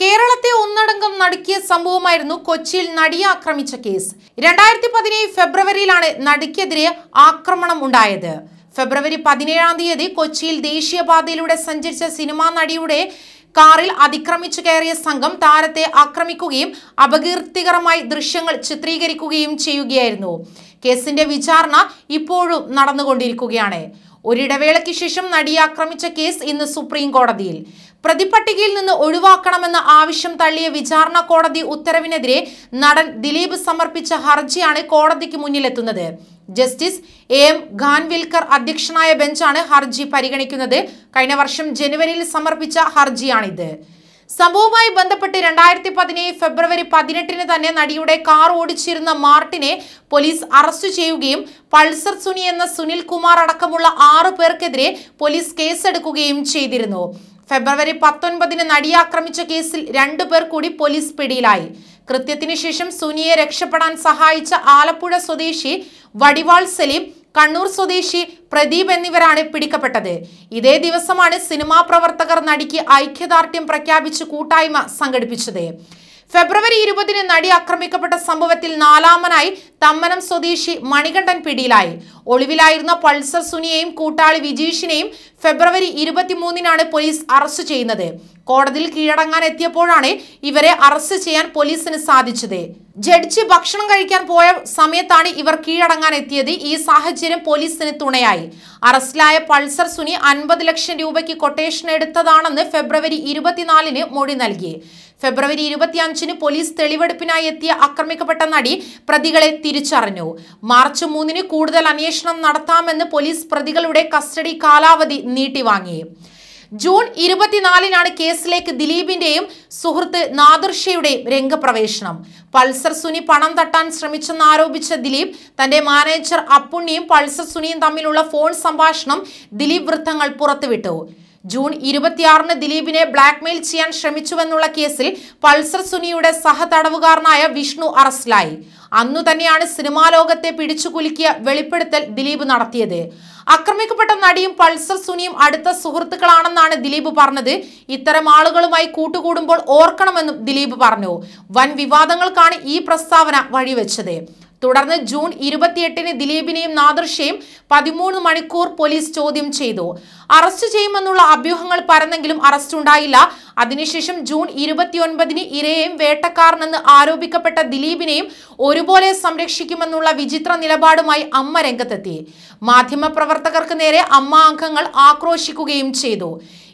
കേരളത്തെ ഒന്നടങ്കം നടുക്കിയ സംഭവമായിരുന്നു കൊച്ചിയിൽ നടിയെ ആക്രമിച്ച കേസ് രണ്ടായിരത്തി പതിനേഴ് ഫെബ്രുവരിയിലാണ് നടിക്കെതിരെ ആക്രമണം ഉണ്ടായത് ഫെബ്രുവരി പതിനേഴാം തീയതി കൊച്ചിയിൽ ദേശീയപാതയിലൂടെ സഞ്ചരിച്ച സിനിമാ നടിയുടെ കാറിൽ അതിക്രമിച്ചു കയറിയ സംഘം താരത്തെ ആക്രമിക്കുകയും അപകീർത്തികരമായി ദൃശ്യങ്ങൾ ചിത്രീകരിക്കുകയും ചെയ്യുകയായിരുന്നു കേസിന്റെ വിചാരണ ഇപ്പോഴും നടന്നുകൊണ്ടിരിക്കുകയാണ് ഒരിടവേളയ്ക്ക് ശേഷം നടിയെ ആക്രമിച്ച കേസ് ഇന്ന് സുപ്രീം കോടതിയിൽ പ്രതിപട്ടികയിൽ നിന്ന് ഒഴിവാക്കണമെന്ന ആവശ്യം തള്ളിയ വിചാരണ കോടതി ഉത്തരവിനെതിരെ നടൻ ദിലീപ് സമർപ്പിച്ച ഹർജിയാണ് കോടതിക്ക് മുന്നിലെത്തുന്നത് ജസ്റ്റിസ് എ എം ഖാൻവിൽക്കർ അധ്യക്ഷനായ ബെഞ്ചാണ് ഹർജി പരിഗണിക്കുന്നത് കഴിഞ്ഞ വർഷം ജനുവരിയിൽ സമർപ്പിച്ച ഹർജിയാണിത് സംഭവവുമായി ബന്ധപ്പെട്ട് രണ്ടായിരത്തി പതിനേഴ് ഫെബ്രുവരി പതിനെട്ടിന് തന്നെ നടിയുടെ കാർ ഓടിച്ചിരുന്ന മാർട്ടിനെ പോലീസ് അറസ്റ്റ് ചെയ്യുകയും പൾസർ സുനി എന്ന സുനിൽ കുമാർ അടക്കമുള്ള ആറു പേർക്കെതിരെ പോലീസ് കേസെടുക്കുകയും ചെയ്തിരുന്നു ഫെബ്രുവരി പത്തൊൻപതിന് നടിയാക്രമിച്ച കേസിൽ രണ്ടു പേർ കൂടി പോലീസ് പിടിയിലായി കൃത്യത്തിന് ശേഷം സുനിയെ രക്ഷപ്പെടാൻ സഹായിച്ച ആലപ്പുഴ സ്വദേശി വടിവാൾ സലീം കണ്ണൂർ സ്വദേശി പ്രദീപ് എന്നിവരാണ് പിടിക്കപ്പെട്ടത് ഇതേ ദിവസമാണ് സിനിമാ പ്രവർത്തകർ നടിക്ക് ഐക്യദാർഢ്യം പ്രഖ്യാപിച്ച് കൂട്ടായ്മ സംഘടിപ്പിച്ചത് ഫെബ്രുവരി ഇരുപതിന് നടി ആക്രമിക്കപ്പെട്ട സംഭവത്തിൽ നാലാമനായി തമ്മനം സ്വദേശി മണികണ്ഠൻ പിടിയിലായി ഒളിവിലായിരുന്ന പൾസർ സുനിയെയും കൂട്ടാളി വിജീഷിനെയും ഫെബ്രുവരി ഇരുപത്തിമൂന്നിനാണ് പോലീസ് അറസ്റ്റ് ചെയ്യുന്നത് കോടതിയിൽ കീഴടങ്ങാൻ എത്തിയപ്പോഴാണ് ഇവരെ അറസ്റ്റ് ചെയ്യാൻ പോലീസിന് സാധിച്ചത് ജഡ്ജി ഭക്ഷണം കഴിക്കാൻ പോയ സമയത്താണ് ഇവർ കീഴടങ്ങാൻ എത്തിയത് ഈ സാഹചര്യം പോലീസിന് തുണയായി അറസ്റ്റിലായ പൾസർ സുനി അൻപത് ലക്ഷം രൂപയ്ക്ക് കൊട്ടേഷൻ എടുത്തതാണെന്ന് ഫെബ്രുവരി ഇരുപത്തിനാലിന് മൊഴി നൽകി ഫെബ്രുവരി ഇരുപത്തിയഞ്ചിന് പോലീസ് തെളിവെടുപ്പിനായി എത്തിയ ആക്രമിക്കപ്പെട്ട നടി പ്രതികളെ തിരിച്ചറിഞ്ഞു മാർച്ച് മൂന്നിന് കൂടുതൽ അന്വേഷണം നടത്താമെന്ന് പോലീസ് പ്രതികളുടെ കസ്റ്റഡി കാലാവധി നീട്ടിവാങ്ങി ജൂൺ ഇരുപത്തിനാലിനാണ് കേസിലേക്ക് ദിലീപിന്റെയും സുഹൃത്ത് നാദർഷയുടെയും രംഗപ്രവേശനം പൾസർ സുനി പണം തട്ടാൻ ശ്രമിച്ചെന്നാരോപിച്ച ദിലീപ് തന്റെ മാനേജർ അപ്പുണ്ണിയും പൾസർ സുനിയും തമ്മിലുള്ള ഫോൺ സംഭാഷണം ദിലീപ് വൃത്തങ്ങൾ പുറത്തുവിട്ടു ജൂൺ ഇരുപത്തിയാറിന് ദിലീപിനെ ബ്ലാക്ക്മെയിൽ ചെയ്യാൻ ശ്രമിച്ചുവെന്നുള്ള കേസിൽ പൾസർ സുനിയുടെ സഹതടവുകാരനായ വിഷ്ണു അറസ്റ്റിലായി അന്നു തന്നെയാണ് സിനിമാ ലോകത്തെ പിടിച്ചുകുലുക്കിയ വെളിപ്പെടുത്തൽ ദിലീപ് നടത്തിയത് ആക്രമിക്കപ്പെട്ട നടിയും പൾസർ സുനിയും അടുത്ത സുഹൃത്തുക്കളാണെന്നാണ് ദിലീപ് പറഞ്ഞത് ഇത്തരം ആളുകളുമായി കൂട്ടുകൂടുമ്പോൾ ഓർക്കണമെന്നും ദിലീപ് പറഞ്ഞു വൻ വിവാദങ്ങൾക്കാണ് ഈ പ്രസ്താവന വഴിവെച്ചത് തുടർന്ന് ജൂൺ ഇരുപത്തിയെട്ടിന് ദിലീപിനെയും നാദർഷയും പതിമൂന്ന് മണിക്കൂർ പോലീസ് ചോദ്യം ചെയ്തു അറസ്റ്റ് ചെയ്യുമെന്നുള്ള അഭ്യൂഹങ്ങൾ പരന്നെങ്കിലും അറസ്റ്റ് ഉണ്ടായില്ല അതിനുശേഷം ജൂൺ ഇരുപത്തിയൊൻപതിന് ഇരയെയും വേട്ടക്കാരനെന്ന് ആരോപിക്കപ്പെട്ട ദിലീപിനെയും ഒരുപോലെ സംരക്ഷിക്കുമെന്നുള്ള വിചിത്ര നിലപാടുമായി അമ്മ രംഗത്തെത്തി മാധ്യമപ്രവർത്തകർക്ക് നേരെ അമ്മ അംഗങ്ങൾ ആക്രോശിക്കുകയും ചെയ്തു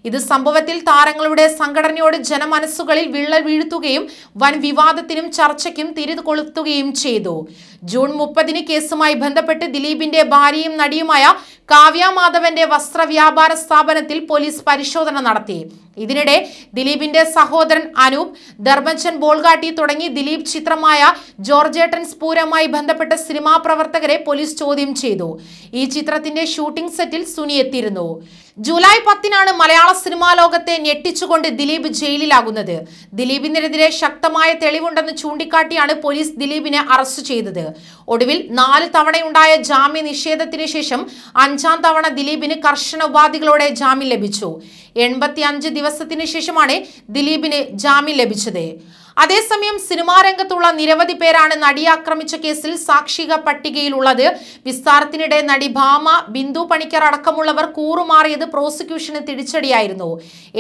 ഇത് സംഭവത്തിൽ താരങ്ങളുടെ സംഘടനയോട് ജനമനസ്സുകളിൽ വിള്ളൽ വീഴ്ത്തുകയും വൻ വിവാദത്തിനും ചർച്ചയ്ക്കും കൊളുത്തുകയും ചെയ്തു ജൂൺ മുപ്പതിന് കേസുമായി ബന്ധപ്പെട്ട് ദിലീപിന്റെ ഭാര്യയും നടിയുമായ കാവ്യ മാധവന്റെ വസ്ത്രവ്യാപാര സ്ഥാപനത്തിൽ പോലീസ് പരിശോധന നടത്തി ഇതിനിടെ ദിലീപിന്റെ സഹോദരൻ അനൂപ് ധർമ്മച്ചൻ ബോൾഗാട്ടി തുടങ്ങി ദിലീപ് ചിത്രമായ ജോർജേട്ടൻ സ്പൂരമായി ബന്ധപ്പെട്ട സിനിമാ പ്രവർത്തകരെ പോലീസ് ചോദ്യം ചെയ്തു ഈ ചിത്രത്തിന്റെ ഷൂട്ടിംഗ് സെറ്റിൽ സുനി എത്തിയിരുന്നു ജൂലൈ പത്തിനാണ് മലയാള സിനിമാ ലോകത്തെ ഞെട്ടിച്ചുകൊണ്ട് ദിലീപ് ജയിലിലാകുന്നത് ദിലീപിനെതിരെ ശക്തമായ തെളിവുണ്ടെന്ന് ചൂണ്ടിക്കാട്ടിയാണ് പോലീസ് ദിലീപിനെ അറസ്റ്റ് ചെയ്തത് ഒടുവിൽ നാല് തവണയുണ്ടായ ജാമ്യ നിഷേധത്തിന് ശേഷം അഞ്ച് അഞ്ചാം തവണ ദിലീപിന് കർശന ഉപാധികളോടെ ജാമ്യം ലഭിച്ചു എൺപത്തി അഞ്ച് ദിവസത്തിനു ശേഷമാണ് ദിലീപിന് ജാമ്യം ലഭിച്ചത് അതേസമയം സിനിമാ രംഗത്തുള്ള നിരവധി പേരാണ് നടിയെ ആക്രമിച്ച കേസിൽ സാക്ഷിക പട്ടികയിലുള്ളത് വിസ്താരത്തിനിടെ നടി ഭാമ ബിന്ദു പണിക്കർ അടക്കമുള്ളവർ കൂറുമാറിയത് പ്രോസിക്യൂഷന് തിരിച്ചടിയായിരുന്നു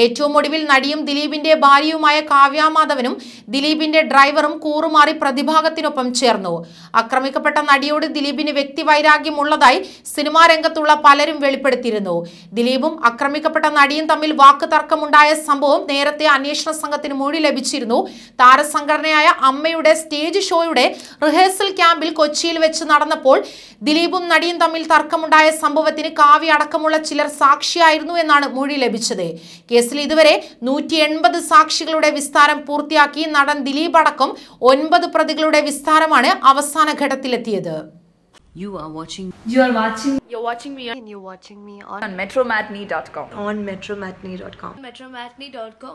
ഏറ്റവും ഒടുവിൽ നടിയും ദിലീപിന്റെ ഭാര്യയുമായ കാവ്യാമാധവനും ദിലീപിന്റെ ഡ്രൈവറും കൂറുമാറി പ്രതിഭാഗത്തിനൊപ്പം ചേർന്നു ആക്രമിക്കപ്പെട്ട നടിയോട് ദിലീപിന് വ്യക്തിവൈരാഗ്യമുള്ളതായി ഉള്ളതായി സിനിമാ രംഗത്തുള്ള പലരും വെളിപ്പെടുത്തിയിരുന്നു ദിലീപും ആക്രമിക്കപ്പെട്ട നടിയും തമ്മിൽ വാക്ക് തർക്കമുണ്ടായ സംഭവം നേരത്തെ അന്വേഷണ സംഘത്തിന് മൊഴി ലഭിച്ചിരുന്നു താരസംഘടനയായ അമ്മയുടെ സ്റ്റേജ് ഷോയുടെ റിഹേഴ്സൽ ക്യാമ്പിൽ കൊച്ചിയിൽ വെച്ച് നടന്നപ്പോൾ ദിലീപും നടിയും തമ്മിൽ തർക്കമുണ്ടായ സംഭവത്തിന് കാവ്യ അടക്കമുള്ള ചിലർ സാക്ഷിയായിരുന്നു എന്നാണ് മൊഴി ലഭിച്ചത് കേസിൽ ഇതുവരെ നൂറ്റി സാക്ഷികളുടെ വിസ്താരം പൂർത്തിയാക്കി നടൻ ദിലീപ് അടക്കം ഒൻപത് പ്രതികളുടെ വിസ്താരമാണ് അവസാന ഘട്ടത്തിലെത്തിയത് You are watching. You are watching. You're watching me. And you're watching me on, on metromatney.com. On metromatney.com. Metromatney.com.